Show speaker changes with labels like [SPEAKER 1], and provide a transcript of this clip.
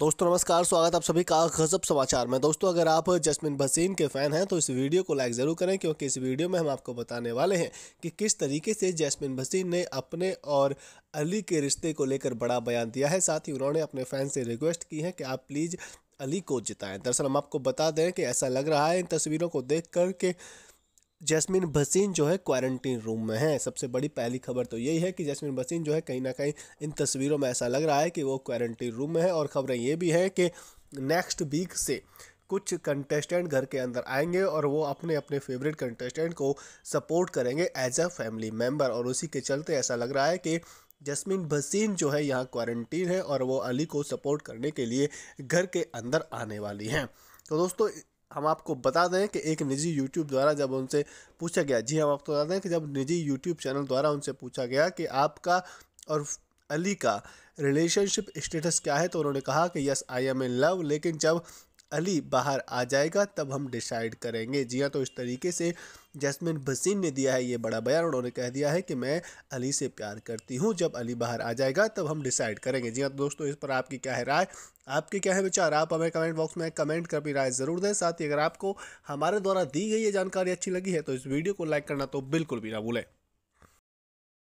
[SPEAKER 1] दोस्तों नमस्कार स्वागत आप सभी का गजब समाचार में दोस्तों अगर आप जसमिन भसीन के फ़ैन हैं तो इस वीडियो को लाइक ज़रूर करें क्योंकि इस वीडियो में हम आपको बताने वाले हैं कि किस तरीके से जसमिन भसीन ने अपने और अली के रिश्ते को लेकर बड़ा बयान दिया है साथ ही उन्होंने अपने फैन से रिक्वेस्ट की है कि आप प्लीज़ अली को जिताएं दरअसल हम आपको बता दें कि ऐसा लग रहा है इन तस्वीरों को देख कर के जैस्मिन भसीन जो है क्वारंटीन रूम में है सबसे बड़ी पहली खबर तो यही है कि जैस्मिन भसीन जो है कहीं ना कहीं इन तस्वीरों में ऐसा लग रहा है कि वो क्वारंटीन रूम में है और खबरें ये भी हैं कि नेक्स्ट वीक से कुछ कंटेस्टेंट घर के अंदर आएंगे और वो अपने अपने फेवरेट कंटेस्टेंट को सपोर्ट करेंगे एज अ फैमिली मेम्बर और उसी के चलते ऐसा लग रहा है कि जस्मीन भसीन जो है यहाँ क्वारंटीन है और वो अली को सपोर्ट करने के लिए घर के अंदर आने वाली हैं तो दोस्तों हम आपको बता दें कि एक निजी यूट्यूब द्वारा जब उनसे पूछा गया जी हाँ, हम आपको बता दें कि जब निजी यूट्यूब चैनल द्वारा उनसे पूछा गया कि आपका और अली का रिलेशनशिप स्टेटस क्या है तो उन्होंने कहा कि yes I am in love लेकिन जब अली बाहर आ जाएगा तब हम डिसाइड करेंगे जी हाँ तो इस तरीके से जैस्मिन भसीन ने दिया है ये बड़ा बयान उन्होंने कह दिया है कि मैं अली से प्यार करती हूँ जब अली बाहर आ जाएगा तब हम डिसाइड करेंगे जी हाँ तो दोस्तों इस पर आपकी क्या है राय आपके क्या है विचार आप हमें कमेंट बॉक्स में कमेंट कर भी राय ज़रूर दें साथ ही अगर आपको हमारे द्वारा दी गई ये जानकारी अच्छी लगी है तो इस वीडियो को लाइक करना तो बिल्कुल भी ना भूलें